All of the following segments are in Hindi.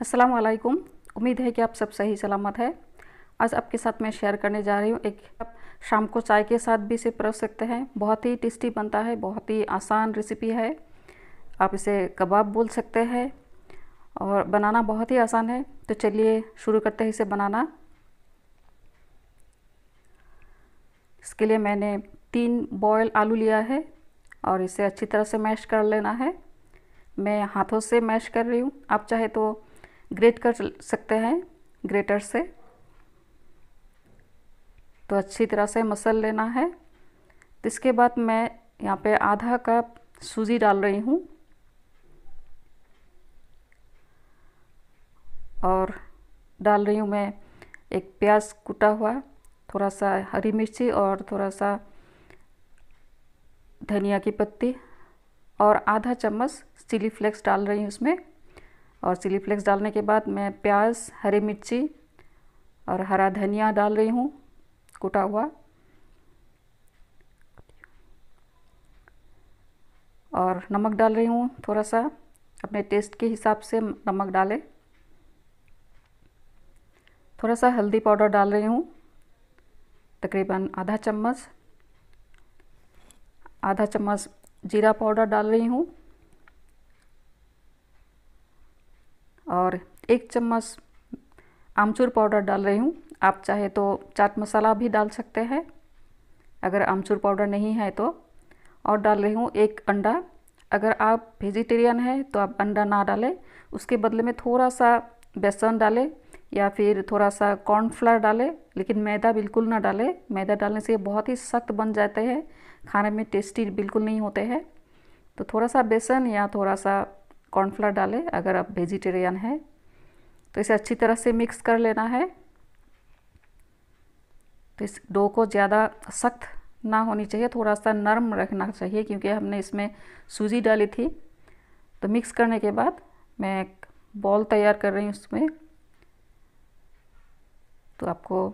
अस्सलाम वालेकुम उम्मीद है कि आप सब सही सलामत है आज आपके साथ मैं शेयर करने जा रही हूँ एक आप शाम को चाय के साथ भी इसे परोस सकते हैं बहुत ही टेस्टी बनता है बहुत ही आसान रेसिपी है आप इसे कबाब बोल सकते हैं और बनाना बहुत ही आसान है तो चलिए शुरू करते हैं इसे बनाना इसके लिए मैंने तीन बॉयल आलू लिया है और इसे अच्छी तरह से मैश कर लेना है मैं हाथों से मैश कर रही हूँ आप चाहे तो ग्रेट कर सकते हैं ग्रेटर से तो अच्छी तरह से मसल लेना है इसके बाद मैं यहाँ पे आधा कप सूजी डाल रही हूँ और डाल रही हूँ मैं एक प्याज कूटा हुआ थोड़ा सा हरी मिर्ची और थोड़ा सा धनिया की पत्ती और आधा चम्मच चिली फ्लेक्स डाल रही हूँ उसमें और चिली फ्लेक्स डालने के बाद मैं प्याज हरी मिर्ची और हरा धनिया डाल रही हूँ कुटा हुआ और नमक डाल रही हूँ थोड़ा सा अपने टेस्ट के हिसाब से नमक डालें थोड़ा सा हल्दी पाउडर डाल रही हूँ तकरीबन आधा चम्मच आधा चम्मच जीरा पाउडर डाल रही हूँ और एक चम्मच आमचूर पाउडर डाल रही हूँ आप चाहे तो चाट मसाला भी डाल सकते हैं अगर आमचूर पाउडर नहीं है तो और डाल रही हूँ एक अंडा अगर आप वेजिटेरियन हैं तो आप अंडा ना डालें उसके बदले में थोड़ा सा बेसन डालें या फिर थोड़ा सा कॉर्नफ्लावर डालें लेकिन मैदा बिल्कुल ना डालें मैदा डालने से बहुत ही सख्त बन जाते हैं खाने में टेस्टी बिल्कुल नहीं होते हैं तो थोड़ा सा बेसन या थोड़ा सा कॉर्नफ्लावर डालें अगर आप वेजिटेरियन हैं तो इसे अच्छी तरह से मिक्स कर लेना है तो इस डो को ज़्यादा सख्त ना होनी चाहिए थोड़ा सा नरम रखना चाहिए क्योंकि हमने इसमें सूजी डाली थी तो मिक्स करने के बाद मैं एक बॉल तैयार कर रही हूँ उसमें तो आपको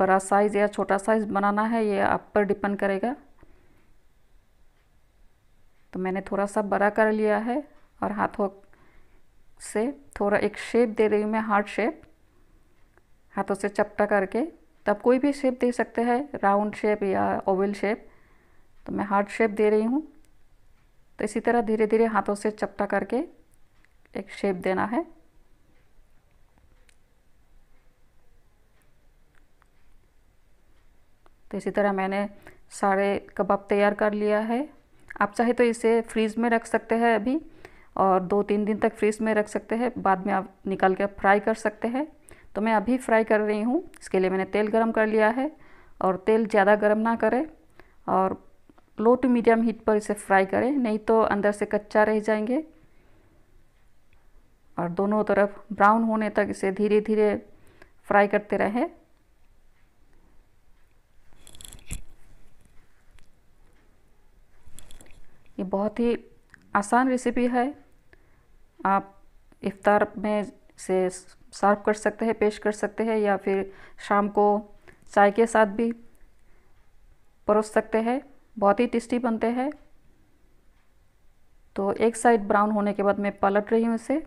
बड़ा साइज़ या छोटा साइज़ बनाना है ये आप पर डिपेंड करेगा तो मैंने थोड़ा सा बड़ा कर लिया है और हाथों से थोड़ा एक शेप दे रही हूँ मैं हार्ट शेप हाथों से चपटा करके तब तो कोई भी शेप दे सकते हैं राउंड शेप या ओवल शेप तो मैं हार्ट शेप दे रही हूँ तो इसी तरह धीरे धीरे हाथों से चपटा करके एक शेप देना है तो इसी तरह मैंने सारे कबाब तैयार कर लिया है आप चाहे तो इसे फ्रीज़ में रख सकते हैं अभी और दो तीन दिन तक फ्रीज में रख सकते हैं बाद में आप निकाल के फ्राई कर सकते हैं तो मैं अभी फ्राई कर रही हूँ इसके लिए मैंने तेल गर्म कर लिया है और तेल ज़्यादा गर्म ना करें और लो टू मीडियम हीट पर इसे फ्राई करें नहीं तो अंदर से कच्चा रह जाएंगे और दोनों तरफ ब्राउन होने तक इसे धीरे धीरे फ्राई करते रहें ये बहुत ही आसान रेसिपी है आप इफ़्तार में से सर्व कर सकते हैं पेश कर सकते हैं या फिर शाम को चाय के साथ भी परोस सकते हैं बहुत ही टेस्टी बनते हैं तो एक साइड ब्राउन होने के बाद मैं पलट रही हूँ इसे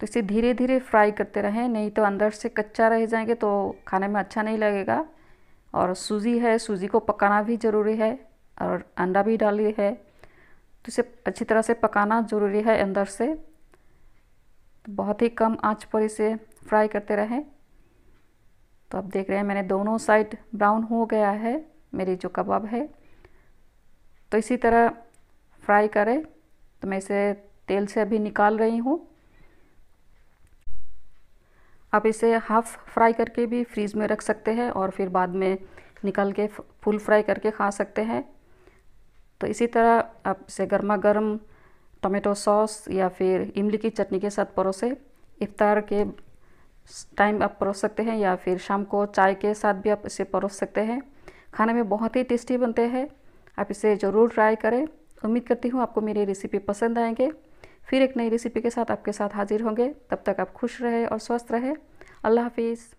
तो इसे धीरे धीरे फ्राई करते रहें नहीं तो अंदर से कच्चा रह जाएंगे तो खाने में अच्छा नहीं लगेगा और सूजी है सूजी को पकाना भी ज़रूरी है और अंडा भी डाली है तो इसे अच्छी तरह से पकाना ज़रूरी है अंदर से तो बहुत ही कम आंच पर इसे फ्राई करते रहें तो आप देख रहे हैं मैंने दोनों साइड ब्राउन हो गया है मेरी जो कबाब है तो इसी तरह फ्राई करें तो मैं इसे तेल से अभी निकाल रही हूँ आप इसे हाफ़ फ्राई करके भी फ्रीज़ में रख सकते हैं और फिर बाद में निकाल के फुल फ्राई करके खा सकते हैं तो इसी तरह आप इसे गर्मा गर्म टमेटो सॉस या फिर इमली की चटनी के साथ परोसें इफ्तार के टाइम आप परोस सकते हैं या फिर शाम को चाय के साथ भी आप इसे परोस सकते हैं खाने में बहुत ही टेस्टी बनते हैं आप इसे ज़रूर ट्राई करें उम्मीद करती हूँ आपको मेरी रेसिपी पसंद आएंगे फिर एक नई रेसिपी के साथ आपके साथ हाजिर होंगे तब तक आप खुश रहें और स्वस्थ रहें अल्लाह हाफिज़